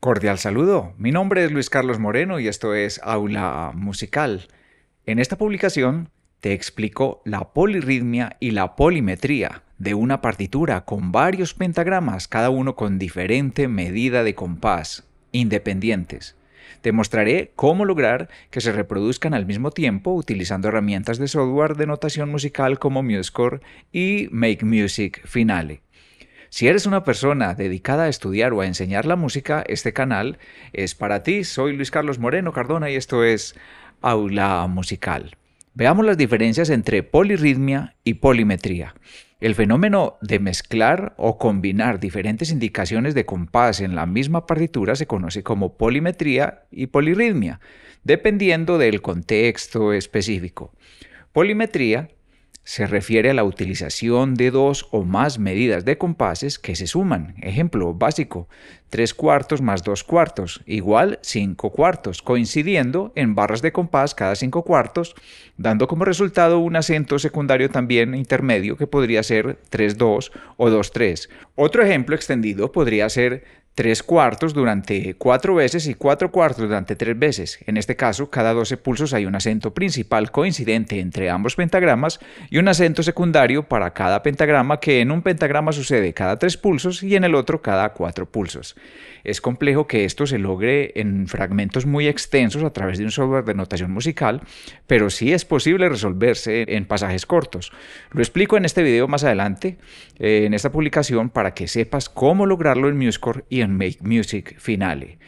Cordial saludo, mi nombre es Luis Carlos Moreno y esto es Aula Musical. En esta publicación te explico la polirritmia y la polimetría de una partitura con varios pentagramas, cada uno con diferente medida de compás, independientes. Te mostraré cómo lograr que se reproduzcan al mismo tiempo utilizando herramientas de software de notación musical como MuseScore y Make Music Finale. Si eres una persona dedicada a estudiar o a enseñar la música, este canal es para ti. Soy Luis Carlos Moreno Cardona y esto es Aula Musical. Veamos las diferencias entre polirritmia y polimetría. El fenómeno de mezclar o combinar diferentes indicaciones de compás en la misma partitura se conoce como polimetría y polirritmia, dependiendo del contexto específico. Polimetría se refiere a la utilización de dos o más medidas de compases que se suman. Ejemplo básico, 3 cuartos más 2 cuartos, igual 5 cuartos, coincidiendo en barras de compás cada 5 cuartos, dando como resultado un acento secundario también intermedio que podría ser 3-2 o 2-3. Otro ejemplo extendido podría ser tres cuartos durante cuatro veces y cuatro cuartos durante tres veces. En este caso, cada 12 pulsos hay un acento principal coincidente entre ambos pentagramas y un acento secundario para cada pentagrama que en un pentagrama sucede cada tres pulsos y en el otro cada cuatro pulsos. Es complejo que esto se logre en fragmentos muy extensos a través de un software de notación musical, pero sí es posible resolverse en pasajes cortos. Lo explico en este video más adelante, eh, en esta publicación, para que sepas cómo lograrlo en Musescore y Make Music Finale.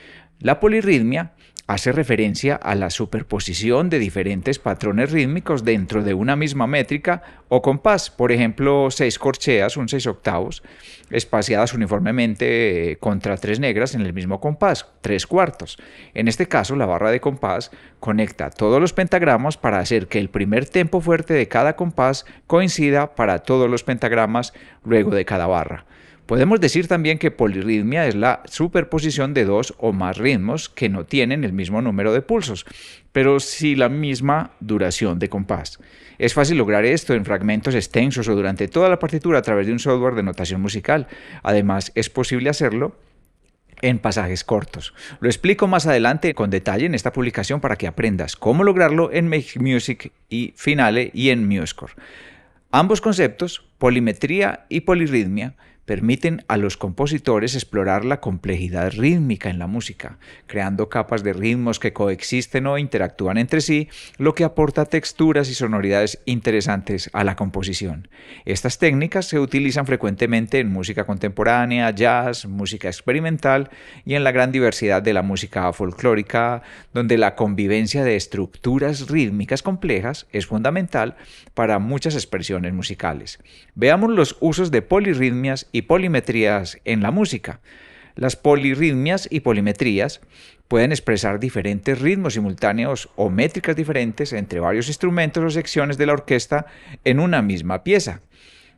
La polirritmia hace referencia a la superposición de diferentes patrones rítmicos dentro de una misma métrica o compás, por ejemplo, seis corcheas, un seis octavos, espaciadas uniformemente eh, contra tres negras en el mismo compás, tres cuartos. En este caso, la barra de compás conecta todos los pentagramas para hacer que el primer tempo fuerte de cada compás coincida para todos los pentagramas luego de cada barra. Podemos decir también que polirritmia es la superposición de dos o más ritmos que no tienen el mismo número de pulsos, pero sí la misma duración de compás. Es fácil lograr esto en fragmentos extensos o durante toda la partitura a través de un software de notación musical. Además, es posible hacerlo en pasajes cortos. Lo explico más adelante con detalle en esta publicación para que aprendas cómo lograrlo en Make Music y Finale y en MuseScore. Ambos conceptos, polimetría y polirritmia, permiten a los compositores explorar la complejidad rítmica en la música, creando capas de ritmos que coexisten o interactúan entre sí, lo que aporta texturas y sonoridades interesantes a la composición. Estas técnicas se utilizan frecuentemente en música contemporánea, jazz, música experimental y en la gran diversidad de la música folclórica, donde la convivencia de estructuras rítmicas complejas es fundamental para muchas expresiones musicales. Veamos los usos de polirritmias y polimetrías en la música. Las polirritmias y polimetrías pueden expresar diferentes ritmos simultáneos o métricas diferentes entre varios instrumentos o secciones de la orquesta en una misma pieza.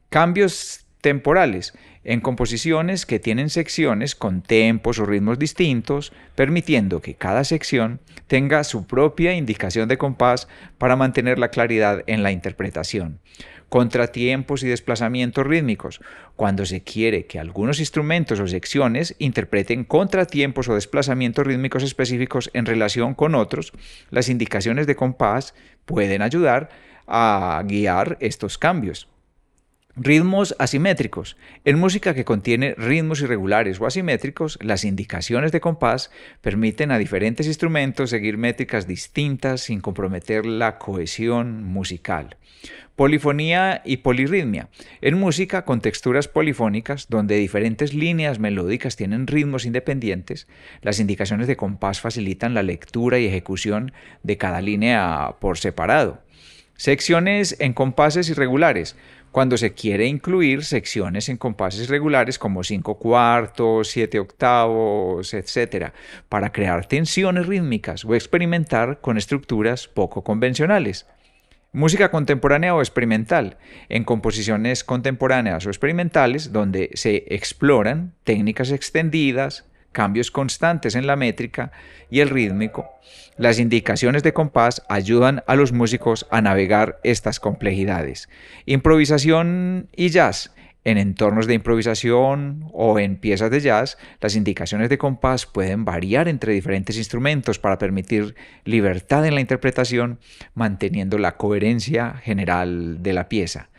Cambios temporales, en composiciones que tienen secciones con tempos o ritmos distintos, permitiendo que cada sección tenga su propia indicación de compás para mantener la claridad en la interpretación. Contratiempos y desplazamientos rítmicos, cuando se quiere que algunos instrumentos o secciones interpreten contratiempos o desplazamientos rítmicos específicos en relación con otros, las indicaciones de compás pueden ayudar a guiar estos cambios. Ritmos asimétricos. En música que contiene ritmos irregulares o asimétricos, las indicaciones de compás permiten a diferentes instrumentos seguir métricas distintas sin comprometer la cohesión musical. Polifonía y polirritmia. En música con texturas polifónicas, donde diferentes líneas melódicas tienen ritmos independientes, las indicaciones de compás facilitan la lectura y ejecución de cada línea por separado. Secciones en compases irregulares cuando se quiere incluir secciones en compases regulares como 5 cuartos, 7 octavos, etc., para crear tensiones rítmicas o experimentar con estructuras poco convencionales. Música contemporánea o experimental, en composiciones contemporáneas o experimentales donde se exploran técnicas extendidas, cambios constantes en la métrica y el rítmico, las indicaciones de compás ayudan a los músicos a navegar estas complejidades. Improvisación y jazz. En entornos de improvisación o en piezas de jazz, las indicaciones de compás pueden variar entre diferentes instrumentos para permitir libertad en la interpretación, manteniendo la coherencia general de la pieza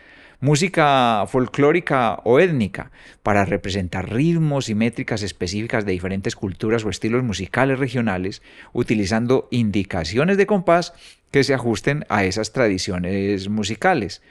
música folclórica o étnica, para representar ritmos y métricas específicas de diferentes culturas o estilos musicales regionales, utilizando indicaciones de compás que se ajusten a esas tradiciones musicales.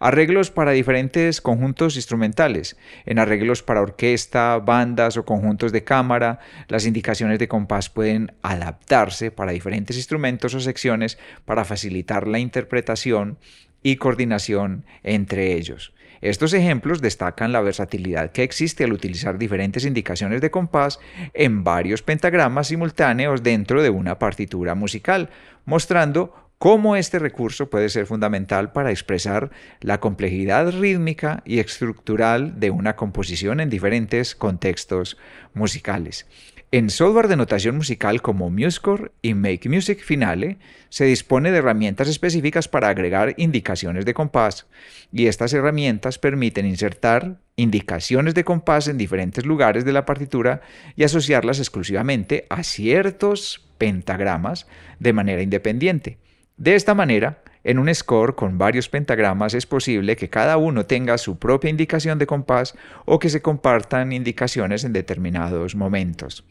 Arreglos para diferentes conjuntos instrumentales, en arreglos para orquesta, bandas o conjuntos de cámara, las indicaciones de compás pueden adaptarse para diferentes instrumentos o secciones para facilitar la interpretación y coordinación entre ellos. Estos ejemplos destacan la versatilidad que existe al utilizar diferentes indicaciones de compás en varios pentagramas simultáneos dentro de una partitura musical, mostrando cómo este recurso puede ser fundamental para expresar la complejidad rítmica y estructural de una composición en diferentes contextos musicales. En software de notación musical como MuseScore y Make Music Finale se dispone de herramientas específicas para agregar indicaciones de compás y estas herramientas permiten insertar indicaciones de compás en diferentes lugares de la partitura y asociarlas exclusivamente a ciertos pentagramas de manera independiente. De esta manera, en un score con varios pentagramas es posible que cada uno tenga su propia indicación de compás o que se compartan indicaciones en determinados momentos.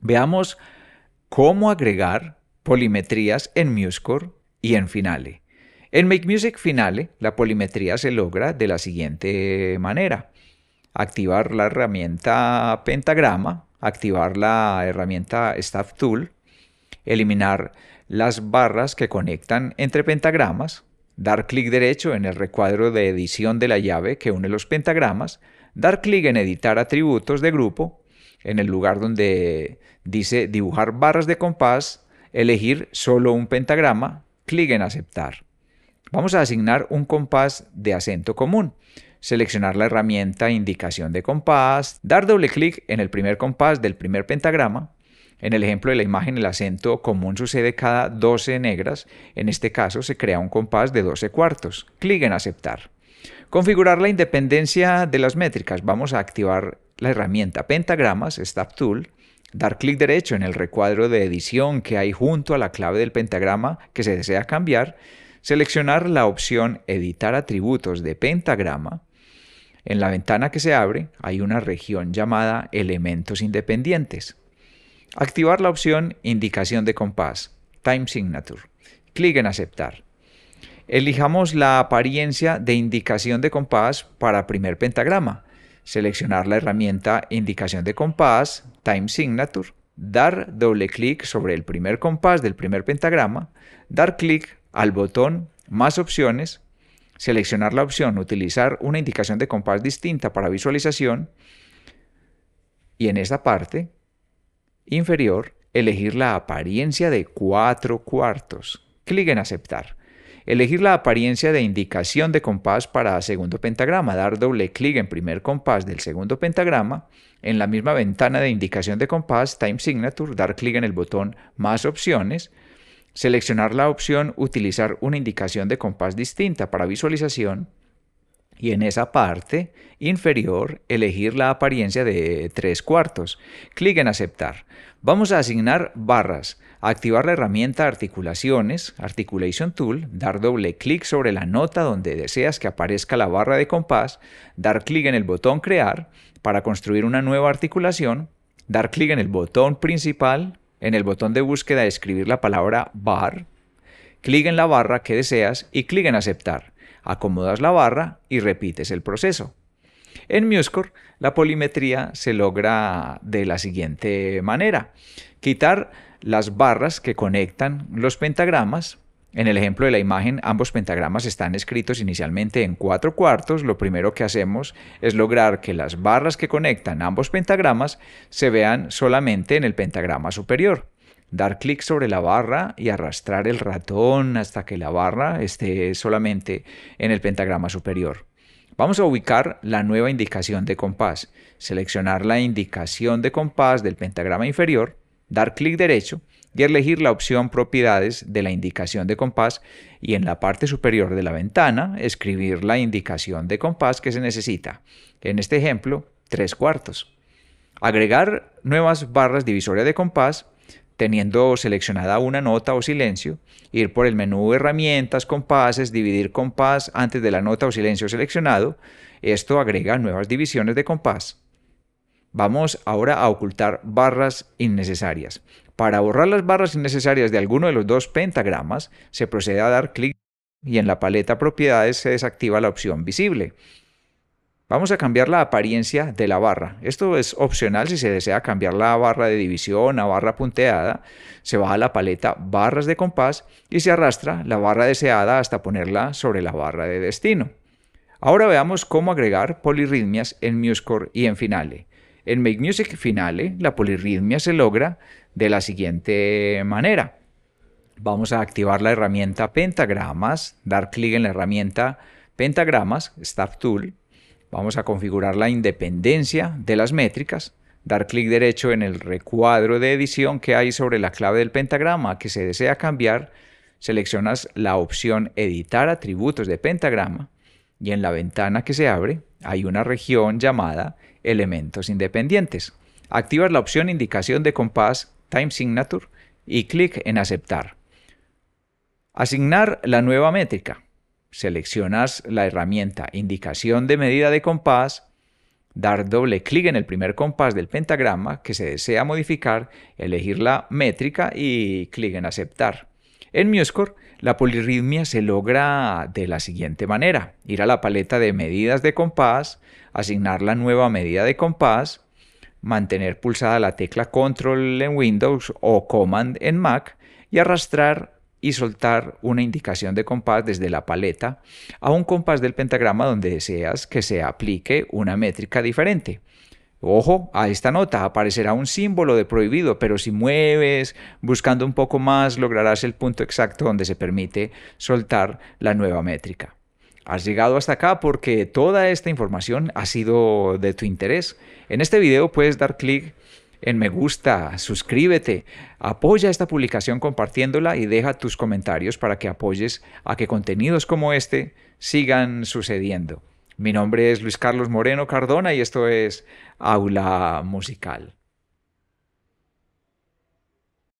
Veamos cómo agregar polimetrías en MuseScore y en Finale. En Make Music Finale, la polimetría se logra de la siguiente manera. Activar la herramienta pentagrama, activar la herramienta Staff Tool, eliminar las barras que conectan entre pentagramas, dar clic derecho en el recuadro de edición de la llave que une los pentagramas, dar clic en editar atributos de grupo, en el lugar donde dice dibujar barras de compás, elegir solo un pentagrama, clic en aceptar. Vamos a asignar un compás de acento común, seleccionar la herramienta indicación de compás, dar doble clic en el primer compás del primer pentagrama, en el ejemplo de la imagen, el acento común sucede cada 12 negras. En este caso se crea un compás de 12 cuartos. Clic en aceptar. Configurar la independencia de las métricas. Vamos a activar la herramienta Pentagramas, Step Tool. Dar clic derecho en el recuadro de edición que hay junto a la clave del pentagrama que se desea cambiar. Seleccionar la opción Editar atributos de pentagrama. En la ventana que se abre hay una región llamada Elementos independientes. Activar la opción Indicación de compás, Time Signature. Clic en Aceptar. Elijamos la apariencia de indicación de compás para primer pentagrama. Seleccionar la herramienta Indicación de compás, Time Signature. Dar doble clic sobre el primer compás del primer pentagrama. Dar clic al botón Más opciones. Seleccionar la opción Utilizar una indicación de compás distinta para visualización. Y en esta parte inferior, elegir la apariencia de cuatro cuartos. Clic en aceptar. Elegir la apariencia de indicación de compás para segundo pentagrama. Dar doble clic en primer compás del segundo pentagrama. En la misma ventana de indicación de compás, Time Signature, dar clic en el botón Más opciones. Seleccionar la opción Utilizar una indicación de compás distinta para visualización y en esa parte inferior elegir la apariencia de tres cuartos. Clic en aceptar. Vamos a asignar barras, activar la herramienta articulaciones, Articulation Tool, dar doble clic sobre la nota donde deseas que aparezca la barra de compás, dar clic en el botón crear para construir una nueva articulación, dar clic en el botón principal, en el botón de búsqueda escribir la palabra bar, clic en la barra que deseas y clic en aceptar acomodas la barra y repites el proceso. En MuseCore, la polimetría se logra de la siguiente manera. Quitar las barras que conectan los pentagramas. En el ejemplo de la imagen, ambos pentagramas están escritos inicialmente en cuatro cuartos. Lo primero que hacemos es lograr que las barras que conectan ambos pentagramas se vean solamente en el pentagrama superior dar clic sobre la barra y arrastrar el ratón hasta que la barra esté solamente en el pentagrama superior. Vamos a ubicar la nueva indicación de compás, seleccionar la indicación de compás del pentagrama inferior, dar clic derecho y elegir la opción propiedades de la indicación de compás y en la parte superior de la ventana escribir la indicación de compás que se necesita. En este ejemplo, tres cuartos. Agregar nuevas barras divisoria de compás teniendo seleccionada una nota o silencio, ir por el menú herramientas, compases, dividir compás antes de la nota o silencio seleccionado. Esto agrega nuevas divisiones de compás. Vamos ahora a ocultar barras innecesarias. Para borrar las barras innecesarias de alguno de los dos pentagramas, se procede a dar clic y en la paleta propiedades se desactiva la opción visible. Vamos a cambiar la apariencia de la barra. Esto es opcional si se desea cambiar la barra de división a barra punteada. Se va a la paleta barras de compás y se arrastra la barra deseada hasta ponerla sobre la barra de destino. Ahora veamos cómo agregar polirritmias en MuseCore y en Finale. En Make Music Finale la polirritmia se logra de la siguiente manera. Vamos a activar la herramienta Pentagramas, dar clic en la herramienta Pentagramas, Start Tool, Vamos a configurar la independencia de las métricas, dar clic derecho en el recuadro de edición que hay sobre la clave del pentagrama que se desea cambiar, seleccionas la opción Editar atributos de pentagrama y en la ventana que se abre hay una región llamada Elementos independientes. Activas la opción Indicación de compás Time Signature y clic en Aceptar. Asignar la nueva métrica seleccionas la herramienta indicación de medida de compás, dar doble clic en el primer compás del pentagrama que se desea modificar, elegir la métrica y clic en aceptar. En MuseScore, la polirritmia se logra de la siguiente manera. Ir a la paleta de medidas de compás, asignar la nueva medida de compás, mantener pulsada la tecla Control en Windows o Command en Mac y arrastrar y soltar una indicación de compás desde la paleta a un compás del pentagrama donde deseas que se aplique una métrica diferente. Ojo a esta nota, aparecerá un símbolo de prohibido, pero si mueves buscando un poco más lograrás el punto exacto donde se permite soltar la nueva métrica. Has llegado hasta acá porque toda esta información ha sido de tu interés. En este video puedes dar clic en me gusta, suscríbete, apoya esta publicación compartiéndola y deja tus comentarios para que apoyes a que contenidos como este sigan sucediendo. Mi nombre es Luis Carlos Moreno Cardona y esto es Aula Musical.